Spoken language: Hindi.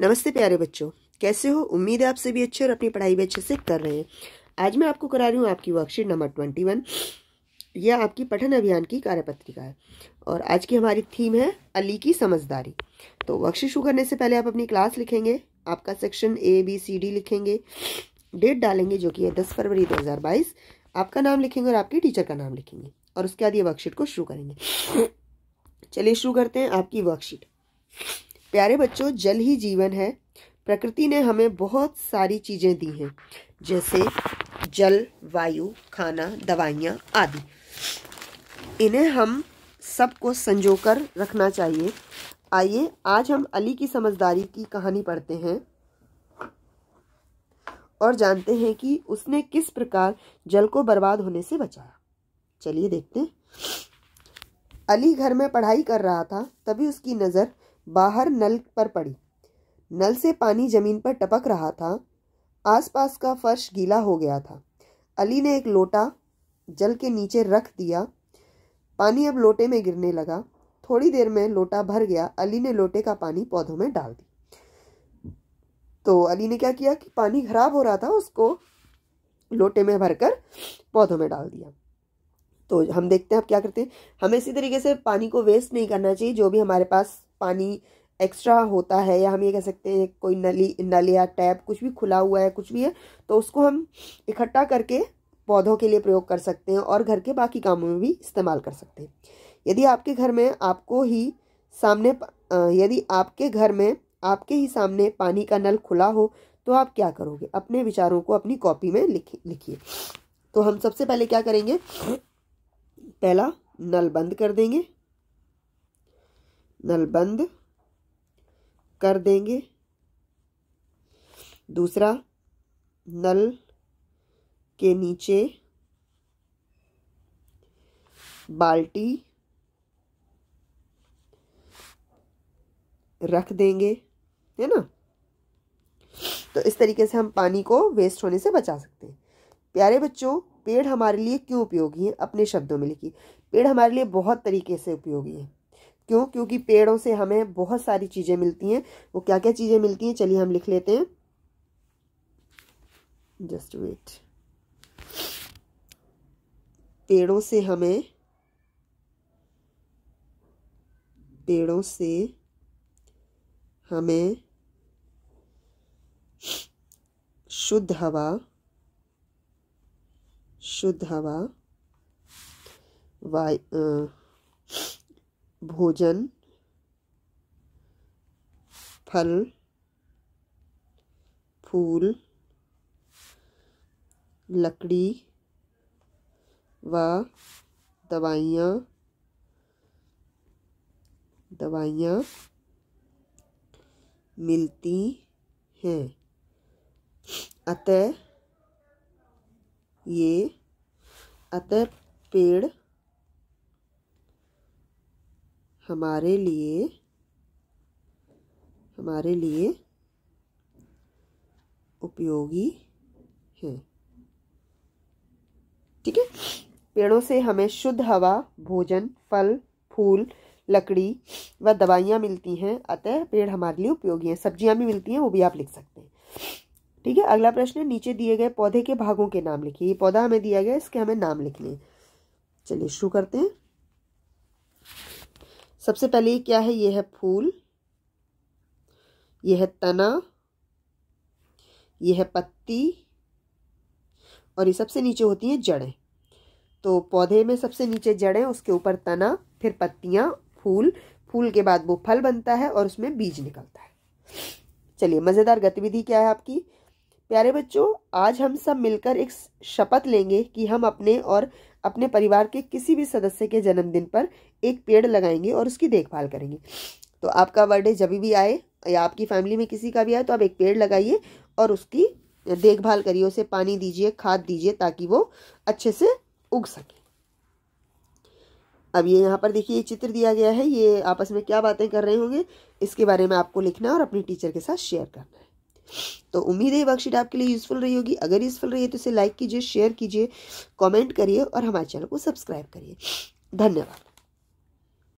नमस्ते प्यारे बच्चों कैसे हो उम्मीद है आप सभी अच्छे और अपनी पढ़ाई भी अच्छे से कर रहे हैं आज मैं आपको करा रही हूँ आपकी वर्कशीट नंबर ट्वेंटी वन यह आपकी पठन अभियान की कार्यपत्रिका है और आज की हमारी थीम है अली की समझदारी तो वर्कशीट शुरू करने से पहले आप अपनी क्लास लिखेंगे आपका section A B C D लिखेंगे डेट डालेंगे जो कि है दस फरवरी दो हज़ार बाईस आपका नाम लिखेंगे और आपके टीचर का नाम लिखेंगे और उसके बाद ये वर्कशीट को शुरू करेंगे चलिए शुरू करते हैं आपकी वर्कशीट प्यारे बच्चों जल ही जीवन है प्रकृति ने हमें बहुत सारी चीज़ें दी हैं जैसे जल वायु खाना दवाइयाँ आदि इन्हें हम सबको संजो कर रखना चाहिए आइए आज हम अली की समझदारी की कहानी पढ़ते हैं और जानते हैं कि उसने किस प्रकार जल को बर्बाद होने से बचाया चलिए देखते हैं अली घर में पढ़ाई कर रहा था तभी उसकी नज़र बाहर नल पर पड़ी नल से पानी जमीन पर टपक रहा था आसपास का फर्श गीला हो गया था अली ने एक लोटा जल के नीचे रख दिया पानी अब लोटे में गिरने लगा थोड़ी देर में लोटा भर गया अली ने लोटे का पानी पौधों में डाल दिया तो अली ने क्या किया कि पानी खराब हो रहा था उसको लोटे में भरकर पौधों में डाल दिया तो हम देखते हैं अब क्या करते हैं हमें इसी तरीके से पानी को वेस्ट नहीं करना चाहिए जो भी हमारे पास पानी एक्स्ट्रा होता है या हम ये कह सकते हैं कोई नली नल या टैप कुछ भी खुला हुआ है कुछ भी है तो उसको हम इकट्ठा करके पौधों के लिए प्रयोग कर सकते हैं और घर के बाकी कामों में भी इस्तेमाल कर सकते हैं यदि आपके घर में आपको ही सामने यदि आपके घर में आपके ही सामने पानी का नल खुला हो तो आप क्या करोगे अपने विचारों को अपनी कॉपी में लिखिए तो हम सबसे पहले क्या करेंगे पहला नल बंद कर देंगे नल बंद कर देंगे दूसरा नल के नीचे बाल्टी रख देंगे है ना तो इस तरीके से हम पानी को वेस्ट होने से बचा सकते हैं प्यारे बच्चों पेड़ हमारे लिए क्यों उपयोगी है अपने शब्दों में लिखिए पेड़ हमारे लिए बहुत तरीके से उपयोगी है क्यों क्योंकि पेड़ों से हमें बहुत सारी चीज़ें मिलती हैं वो क्या क्या चीज़ें मिलती हैं चलिए हम लिख लेते हैं जस्ट वेट पेड़ों से हमें पेड़ों से हमें शुद्ध हवा शुद्ध हवा वाय भोजन फल फूल लकड़ी व दवाइयाँ दवाइयाँ मिलती हैं अतः ये अतः पेड़ हमारे लिए हमारे लिए उपयोगी हैं ठीक है पेड़ों से हमें शुद्ध हवा भोजन फल फूल लकड़ी व दवाइयाँ मिलती हैं अतः पेड़ हमारे लिए उपयोगी हैं सब्जियाँ भी मिलती हैं वो भी आप लिख सकते हैं ठीक है अगला प्रश्न है नीचे दिए गए पौधे के भागों के नाम लिखिए ये पौधा हमें दिया गया इसके हमें नाम लिखने चलिए शुरू करते हैं सबसे पहले ये क्या है ये है फूल ये है तना ये है पत्ती और ये सबसे नीचे होती हैं जड़ें तो पौधे में सबसे नीचे जड़ें उसके ऊपर तना फिर पत्तियाँ फूल फूल के बाद वो फल बनता है और उसमें बीज निकलता है चलिए मज़ेदार गतिविधि क्या है आपकी प्यारे बच्चों आज हम सब मिलकर एक शपथ लेंगे कि हम अपने और अपने परिवार के किसी भी सदस्य के जन्मदिन पर एक पेड़ लगाएंगे और उसकी देखभाल करेंगे तो आपका बर्थडे जब भी आए या आपकी फैमिली में किसी का भी आए तो आप एक पेड़ लगाइए और उसकी देखभाल करिए उसे पानी दीजिए खाद दीजिए ताकि वो अच्छे से उग सके अब ये यहाँ पर देखिए ये चित्र दिया गया है ये आपस में क्या बातें कर रहे होंगे इसके बारे में आपको लिखना और अपनी टीचर के साथ शेयर करना है तो उम्मीद है ये वर्कशीट आपके लिए यूज़फुल रही होगी अगर यूज़फुल रही है तो इसे लाइक कीजिए शेयर कीजिए कॉमेंट करिए और हमारे चैनल को सब्सक्राइब करिए धन्यवाद